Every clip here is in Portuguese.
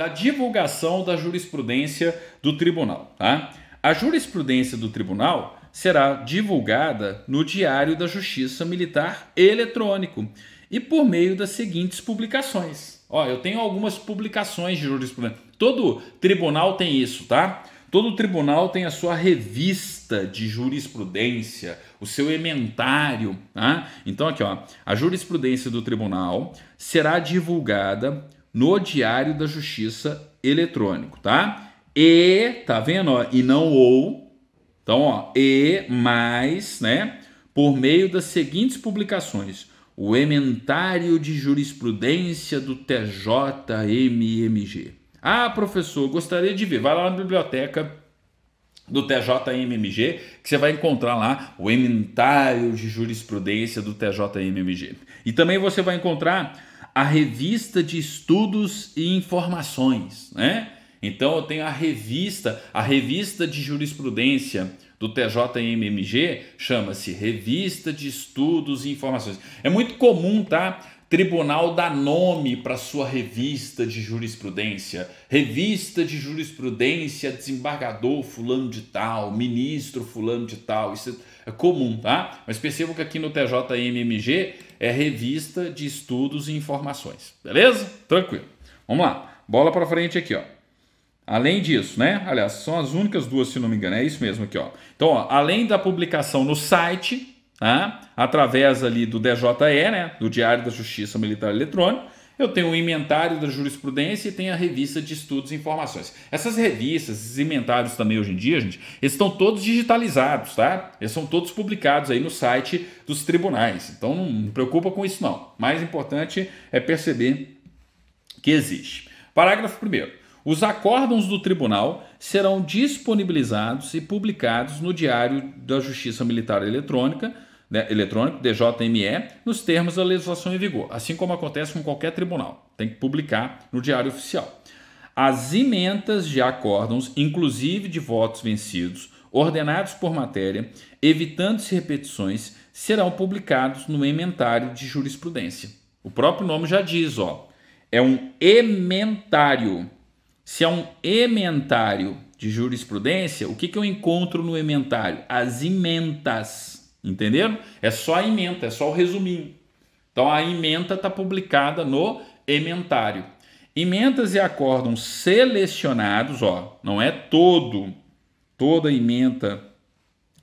da divulgação da jurisprudência do tribunal. Tá? A jurisprudência do tribunal será divulgada no Diário da Justiça Militar Eletrônico e por meio das seguintes publicações. Ó, eu tenho algumas publicações de jurisprudência. Todo tribunal tem isso, tá? Todo tribunal tem a sua revista de jurisprudência, o seu ementário. Tá? Então, aqui, ó, a jurisprudência do tribunal será divulgada no Diário da Justiça eletrônico, tá? E, tá vendo, ó, e não ou. Então, ó, e mais, né? Por meio das seguintes publicações: o Ementário de Jurisprudência do TJMMG. Ah, professor, gostaria de ver. Vai lá na biblioteca do TJMMG, que você vai encontrar lá o Ementário de Jurisprudência do TJMMG. E também você vai encontrar a revista de estudos e informações, né? Então eu tenho a revista, a revista de jurisprudência do TJMMG chama-se Revista de Estudos e Informações. É muito comum, tá? Tribunal dá nome para sua revista de jurisprudência. Revista de jurisprudência, desembargador fulano de tal, ministro fulano de tal. Isso é comum, tá? Mas percebam que aqui no TJMMG é revista de estudos e informações. Beleza? Tranquilo. Vamos lá. Bola para frente aqui, ó. Além disso, né? Aliás, são as únicas duas, se não me engano. É isso mesmo aqui, ó. Então, ó, além da publicação no site, né? através ali do DJE, né? do Diário da Justiça Militar Eletrônico, eu tenho o inventário da jurisprudência e tenho a revista de estudos e informações. Essas revistas, esses inventários também hoje em dia, gente, eles estão todos digitalizados, tá? Eles são todos publicados aí no site dos tribunais. Então não, me preocupa com isso não. Mais importante é perceber que existe. Parágrafo 1 Os acórdãos do tribunal serão disponibilizados e publicados no Diário da Justiça Militar Eletrônica né, eletrônico, DJME, nos termos da legislação em vigor, assim como acontece com qualquer tribunal. Tem que publicar no Diário Oficial. As ementas de acórdãos, inclusive de votos vencidos, ordenados por matéria, evitando-se repetições, serão publicados no ementário de jurisprudência. O próprio nome já diz, ó, é um ementário. Se é um ementário de jurisprudência, o que, que eu encontro no ementário? As ementas. Entenderam? É só a ementa, é só o resuminho. Então a ementa está publicada no ementário. Ementas e acórdons selecionados, ó, não é todo, toda ementa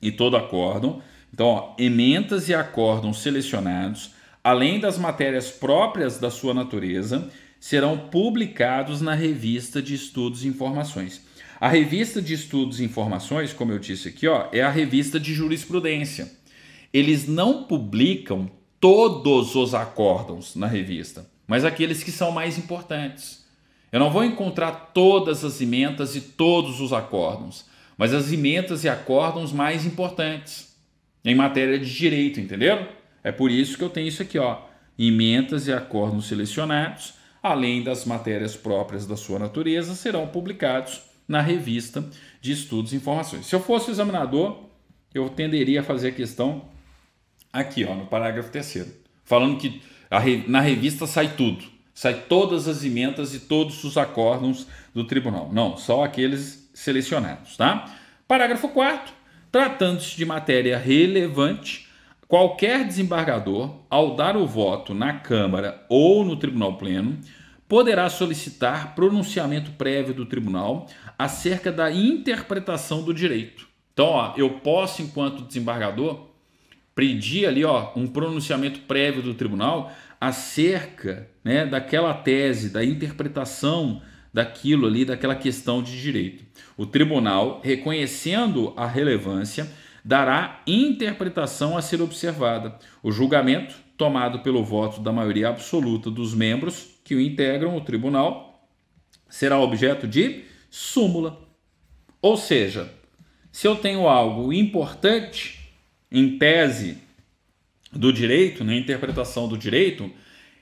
e todo acórdão. Então, ó, ementas e acórdons selecionados, além das matérias próprias da sua natureza, serão publicados na revista de estudos e informações. A revista de estudos e informações, como eu disse aqui, ó, é a revista de jurisprudência eles não publicam todos os acórdãos na revista, mas aqueles que são mais importantes. Eu não vou encontrar todas as ementas e todos os acórdãos, mas as ementas e acórdãos mais importantes em matéria de direito, entenderam? É por isso que eu tenho isso aqui, ó, emendas e acórdons selecionados, além das matérias próprias da sua natureza, serão publicados na revista de estudos e informações. Se eu fosse o examinador, eu tenderia a fazer a questão aqui, ó, no parágrafo terceiro, falando que a, na revista sai tudo, sai todas as emendas e todos os acórdons do tribunal. Não, só aqueles selecionados, tá? Parágrafo 4 tratando-se de matéria relevante, qualquer desembargador, ao dar o voto na Câmara ou no Tribunal Pleno, poderá solicitar pronunciamento prévio do tribunal acerca da interpretação do direito. Então, ó, eu posso, enquanto desembargador, predia ali ó, um pronunciamento prévio do tribunal acerca né, daquela tese, da interpretação daquilo ali, daquela questão de direito. O tribunal, reconhecendo a relevância, dará interpretação a ser observada. O julgamento, tomado pelo voto da maioria absoluta dos membros que o integram o tribunal, será objeto de súmula. Ou seja, se eu tenho algo importante em tese do direito, na né, interpretação do direito,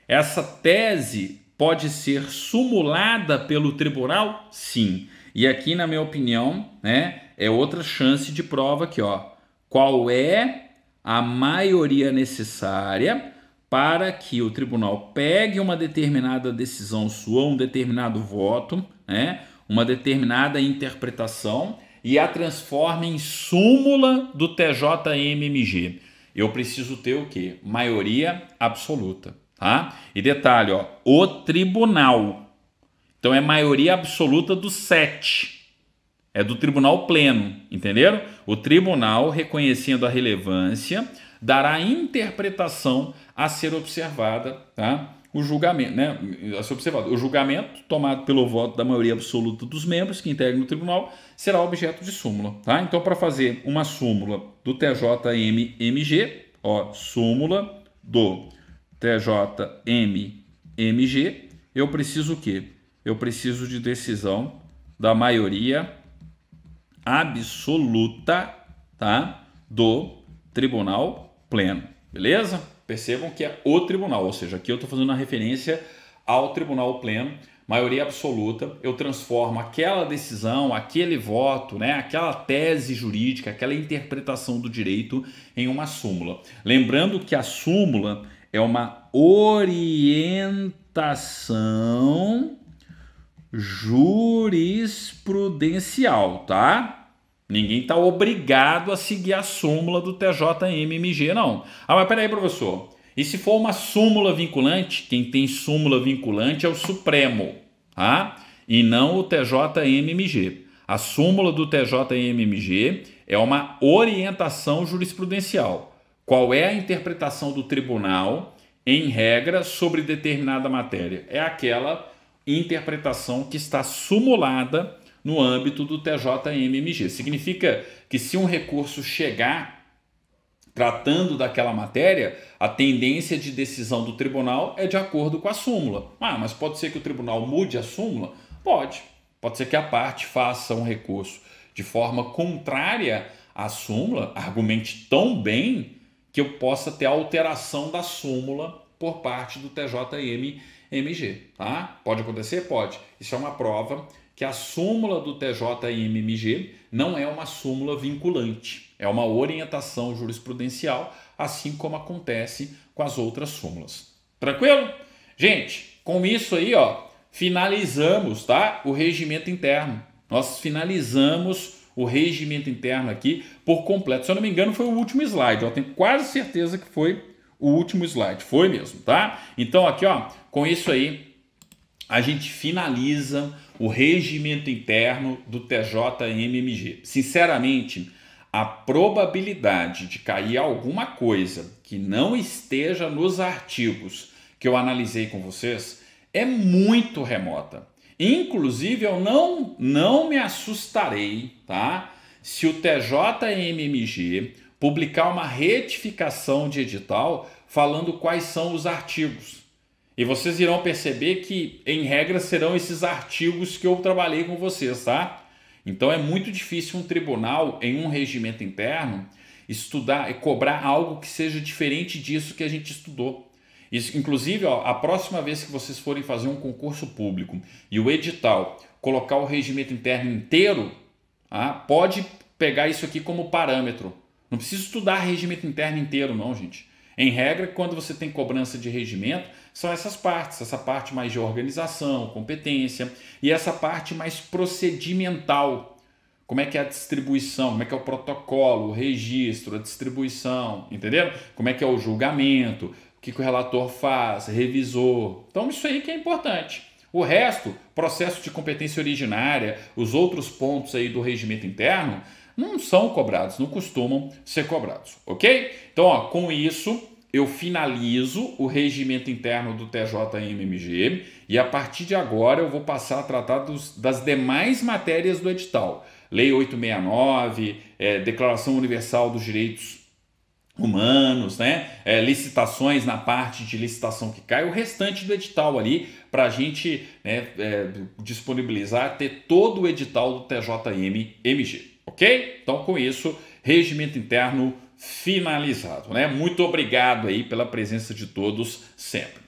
essa tese pode ser sumulada pelo tribunal? Sim. E aqui, na minha opinião, né, é outra chance de prova aqui, ó. Qual é a maioria necessária para que o tribunal pegue uma determinada decisão sua, um determinado voto, né, uma determinada interpretação e a transforma em súmula do TJMMG. Eu preciso ter o quê? Maioria absoluta, tá? E detalhe, ó, o tribunal. Então é maioria absoluta dos sete. É do tribunal pleno, entenderam? O tribunal, reconhecendo a relevância, dará interpretação a ser observada, tá? o julgamento, né? Assim observado, o julgamento tomado pelo voto da maioria absoluta dos membros que integram o tribunal será objeto de súmula, tá? Então, para fazer uma súmula do TJMMG, ó, súmula do TJMMG, eu preciso o quê? Eu preciso de decisão da maioria absoluta, tá? Do Tribunal Pleno, beleza? Percebam que é o tribunal, ou seja, aqui eu estou fazendo uma referência ao tribunal pleno, maioria absoluta. Eu transformo aquela decisão, aquele voto, né, aquela tese jurídica, aquela interpretação do direito em uma súmula. Lembrando que a súmula é uma orientação jurisprudencial, tá? Ninguém está obrigado a seguir a súmula do TJMMG, não. Ah, mas peraí, professor. E se for uma súmula vinculante, quem tem súmula vinculante é o Supremo, tá? E não o TJMMG. A súmula do TJMMG é uma orientação jurisprudencial. Qual é a interpretação do tribunal, em regra, sobre determinada matéria? É aquela interpretação que está sumulada no âmbito do TJMMG. Significa que se um recurso chegar tratando daquela matéria, a tendência de decisão do tribunal é de acordo com a súmula. Ah, mas pode ser que o tribunal mude a súmula? Pode. Pode ser que a parte faça um recurso de forma contrária à súmula, argumente tão bem que eu possa ter alteração da súmula por parte do TJMMG, tá? Pode acontecer? Pode. Isso é uma prova que a súmula do TJMMG não é uma súmula vinculante, é uma orientação jurisprudencial, assim como acontece com as outras súmulas. Tranquilo? Gente, com isso aí, ó, finalizamos, tá? O regimento interno. Nós finalizamos o regimento interno aqui por completo. Se eu não me engano, foi o último slide. Eu tenho quase certeza que foi o último slide. Foi mesmo, tá? Então aqui, ó, com isso aí a gente finaliza o regimento interno do TJMMG. Sinceramente, a probabilidade de cair alguma coisa que não esteja nos artigos que eu analisei com vocês é muito remota. Inclusive, eu não, não me assustarei, tá? Se o TJMMG publicar uma retificação de edital falando quais são os artigos. E vocês irão perceber que, em regra, serão esses artigos que eu trabalhei com vocês, tá? Então é muito difícil um tribunal, em um regimento interno, estudar e cobrar algo que seja diferente disso que a gente estudou. Isso, inclusive, ó, a próxima vez que vocês forem fazer um concurso público e o edital colocar o regimento interno inteiro, ah, pode pegar isso aqui como parâmetro. Não precisa estudar regimento interno inteiro, não, gente. Em regra, quando você tem cobrança de regimento, são essas partes, essa parte mais de organização, competência e essa parte mais procedimental, como é que é a distribuição, como é que é o protocolo, o registro, a distribuição, entendeu? Como é que é o julgamento, o que, que o relator faz, revisor. Então, isso aí que é importante. O resto, processo de competência originária, os outros pontos aí do regimento interno, não são cobrados, não costumam ser cobrados, ok? Então, ó, com isso, eu finalizo o regimento interno do TJMMG e a partir de agora eu vou passar a tratar dos, das demais matérias do edital. Lei 869, é, Declaração Universal dos Direitos humanos, né? É, licitações na parte de licitação que cai, o restante do edital ali para a gente né, é, disponibilizar, ter todo o edital do TJM MG. Ok? Então, com isso, regimento interno finalizado. Né? Muito obrigado aí pela presença de todos sempre.